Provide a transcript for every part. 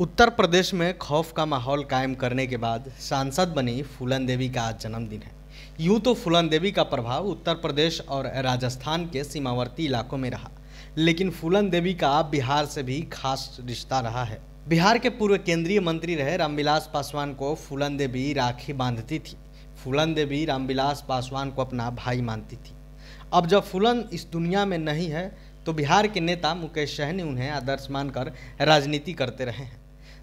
उत्तर प्रदेश में खौफ का माहौल कायम करने के बाद सांसद बनी फूलन देवी का आज जन्मदिन है यूं तो फूलन देवी का प्रभाव उत्तर प्रदेश और राजस्थान के सीमावर्ती इलाकों में रहा लेकिन फूलन देवी का बिहार से भी खास रिश्ता रहा है बिहार के पूर्व केंद्रीय मंत्री रहे रामविलास पासवान को फूलन देवी राखी बांधती थी फूलन देवी रामविलास पासवान को अपना भाई मानती थी अब जब फूलन इस दुनिया में नहीं है तो बिहार के नेता मुकेश सहनी उन्हें आदर्श मानकर राजनीति करते रहे हैं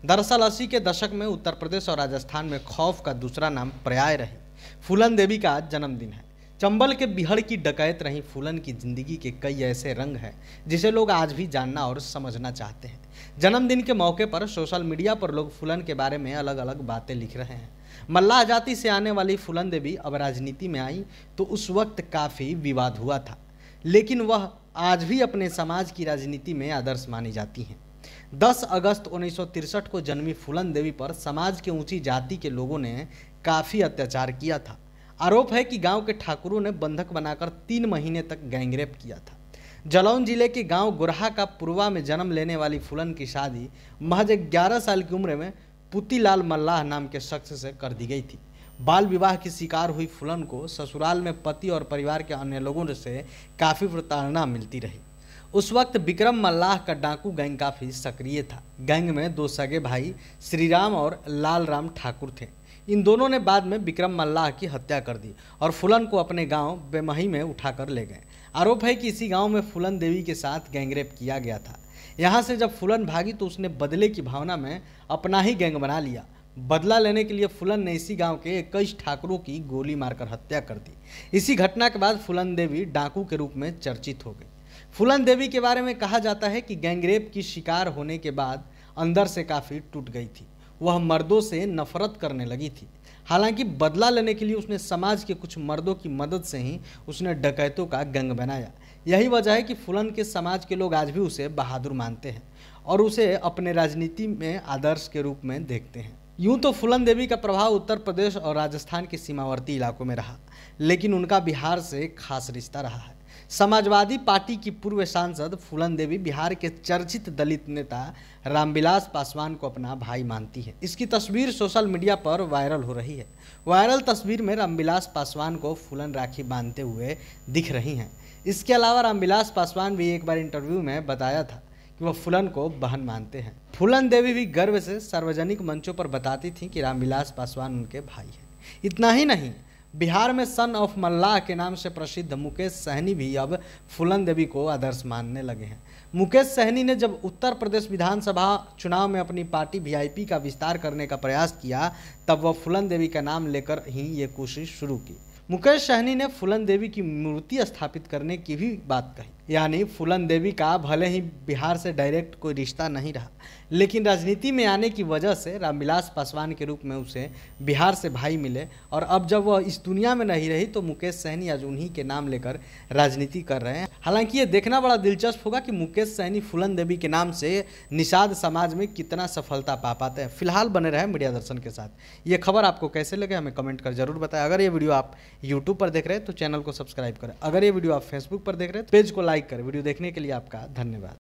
दरअसल अस्सी के दशक में उत्तर प्रदेश और राजस्थान में खौफ का दूसरा नाम पर्याय रही फूलन देवी का जन्मदिन है चंबल के बिहड़ की डकैत रही फूलन की जिंदगी के कई ऐसे रंग हैं जिसे लोग आज भी जानना और समझना चाहते हैं जन्मदिन के मौके पर सोशल मीडिया पर लोग फूलन के बारे में अलग अलग बातें लिख रहे हैं मल्ला आजाति से आने वाली फूलन देवी अब राजनीति में आई तो उस वक्त काफ़ी विवाद हुआ था लेकिन वह आज भी अपने समाज की राजनीति में आदर्श मानी जाती हैं 10 अगस्त उन्नीस को जन्मी फूलन देवी पर समाज के ऊंची जाति के लोगों ने काफ़ी अत्याचार किया था आरोप है कि गांव के ठाकुरों ने बंधक बनाकर तीन महीने तक गैंगरेप किया था जलौन जिले के गांव गुरहा का पूर्वा में जन्म लेने वाली फूलन की शादी महज ग्यारह साल की उम्र में पुतीलाल मल्लाह नाम के शख्स से कर दी गई थी बाल विवाह की शिकार हुई फुलन को ससुराल में पति और परिवार के अन्य लोगों से काफ़ी प्रताड़ना मिलती रही उस वक्त विक्रम मल्लाह का डाकू गैंग काफ़ी सक्रिय था गैंग में दो सगे भाई श्रीराम और लाल राम ठाकुर थे इन दोनों ने बाद में विक्रम मल्लाह की हत्या कर दी और फुलन को अपने गांव बेमही में उठाकर ले गए आरोप है कि इसी गांव में फुलन देवी के साथ गैंगरेप किया गया था यहाँ से जब फुलन भागी तो उसने बदले की भावना में अपना ही गैंग बना लिया बदला लेने के लिए फुलन ने इसी गांव के इक्कीस ठाकरों की गोली मारकर हत्या कर दी इसी घटना के बाद फुलन देवी डाकू के रूप में चर्चित हो गई फुलन देवी के बारे में कहा जाता है कि गैंगरेप की शिकार होने के बाद अंदर से काफ़ी टूट गई थी वह मर्दों से नफरत करने लगी थी हालांकि बदला लेने के लिए उसने समाज के कुछ मर्दों की मदद से ही उसने डकैतों का गंग बनाया यही वजह है कि फुलन के समाज के लोग आज भी उसे बहादुर मानते हैं और उसे अपने राजनीति में आदर्श के रूप में देखते हैं यूं तो फुलन देवी का प्रभाव उत्तर प्रदेश और राजस्थान के सीमावर्ती इलाकों में रहा लेकिन उनका बिहार से खास रिश्ता रहा है समाजवादी पार्टी की पूर्व सांसद फूलन देवी बिहार के चर्चित दलित नेता रामविलास पासवान को अपना भाई मानती है इसकी तस्वीर सोशल मीडिया पर वायरल हो रही है वायरल तस्वीर में रामविलास पासवान को फूलन राखी बांधते हुए दिख रही हैं इसके अलावा रामविलास पासवान भी एक बार इंटरव्यू में बताया था कि वह फूलन को बहन मानते हैं फूलन देवी भी गर्व से सार्वजनिक मंचों पर बताती थी कि रामविलास पासवान उनके भाई हैं इतना ही नहीं बिहार में सन ऑफ मल्लाह के नाम से प्रसिद्ध मुकेश सहनी भी अब फुलन देवी को आदर्श मानने लगे हैं मुकेश सहनी ने जब उत्तर प्रदेश विधानसभा चुनाव में अपनी पार्टी वीआईपी का विस्तार करने का प्रयास किया तब वह फुलन देवी का नाम लेकर ही ये कोशिश शुरू की मुकेश सहनी ने फुलन देवी की मूर्ति स्थापित करने की भी बात कही यानी फुलन देवी का भले ही बिहार से डायरेक्ट कोई रिश्ता नहीं रहा लेकिन राजनीति में आने की वजह से रामविलास पासवान के रूप में उसे बिहार से भाई मिले और अब जब वह इस दुनिया में नहीं रही तो मुकेश सहनी आज उन्हीं के नाम लेकर राजनीति कर रहे हैं हालांकि ये देखना बड़ा दिलचस्प होगा कि मुकेश सहनी फुलन देवी के नाम से निषाद समाज में कितना सफलता पा पाते हैं फिलहाल बने रहे मीडिया दर्शन के साथ ये खबर आपको कैसे लगे हमें कमेंट कर जरूर बताएं अगर ये वीडियो आप यूट्यूब पर देख रहे हैं तो चैनल को सब्सक्राइब करें अगर ये वीडियो आप फेसबुक पर देख रहे हैं तो पेज को लाइक लाइक करें वीडियो देखने के लिए आपका धन्यवाद